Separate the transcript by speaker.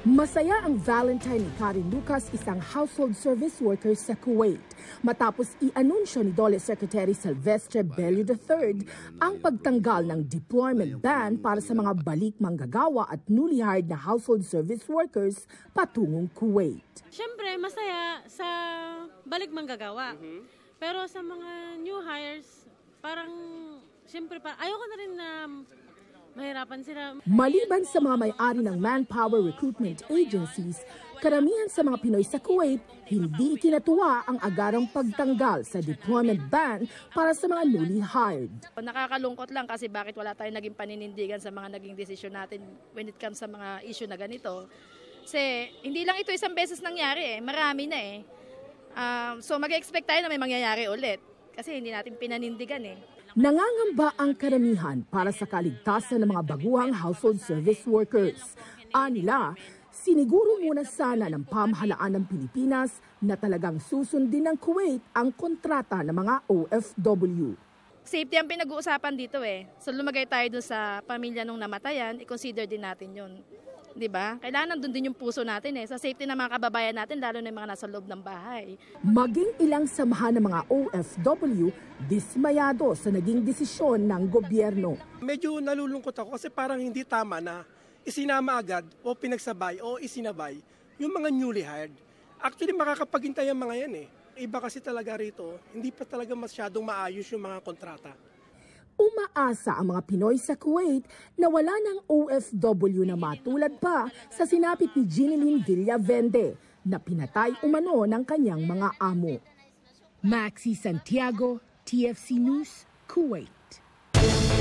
Speaker 1: Masaya ang Valentine ni Karin Lucas, isang household service worker sa Kuwait. Matapos i-anunsyo ni Dole Secretary Silvestre Bello III ang pagtanggal ng deployment ban para sa mga balik manggagawa at newly hired na household service workers patungong Kuwait.
Speaker 2: Siyempre, masaya sa balik manggagawa. Pero sa mga new hires, parang siyempre, parang, ayoko na rin na mahirapan sila.
Speaker 1: Maliban sa mga may-ari ng manpower recruitment agencies, karamihan sa mga Pinoy sa Kuwait hindi kinatuwa ang agarang pagtanggal sa deployment ban para sa mga newly hired.
Speaker 3: Nakakalungkot lang kasi bakit wala tayong naging paninindigan sa mga naging desisyon natin when it comes sa mga issue na ganito. Kasi hindi lang ito isang beses nangyari eh, marami na eh. Um, so mag-expect tayo na may mangyayari ulit kasi hindi natin pinanindigan eh.
Speaker 1: Nangangamba ang karamihan para sa kaligtasan ng mga baguhang household service workers. Anila, siniguro muna sana ng pamahalaan ng Pilipinas na talagang susundin ng Kuwait ang kontrata ng mga OFW.
Speaker 3: Safety ang pinag-uusapan dito eh. So lumagay tayo dun sa pamilya nung namatayan, i-consider din natin yun. 'di ba? Kailangan nandun din yung puso natin eh sa safety ng mga kababayan natin lalo na yung mga nasa loob ng bahay.
Speaker 1: Maging ilang samahan ng mga OFW dismayado sa naging desisyon ng gobyerno.
Speaker 4: Medyo nalulungkot ako kasi parang hindi tama na isinama agad o pinagsabay o isinabay yung mga newly hired. Actually makakapaghintay ang mga yan eh. Iba kasi talaga rito, hindi pa talaga masyadong maayos yung mga kontrata
Speaker 1: umaasa ang mga Pinoy sa Kuwait na wala ng OFW na matulad pa sa sinapit ni Ginilin Villavende na pinatay umano ng kanyang mga amo. Maxi Santiago, TFC News, Kuwait.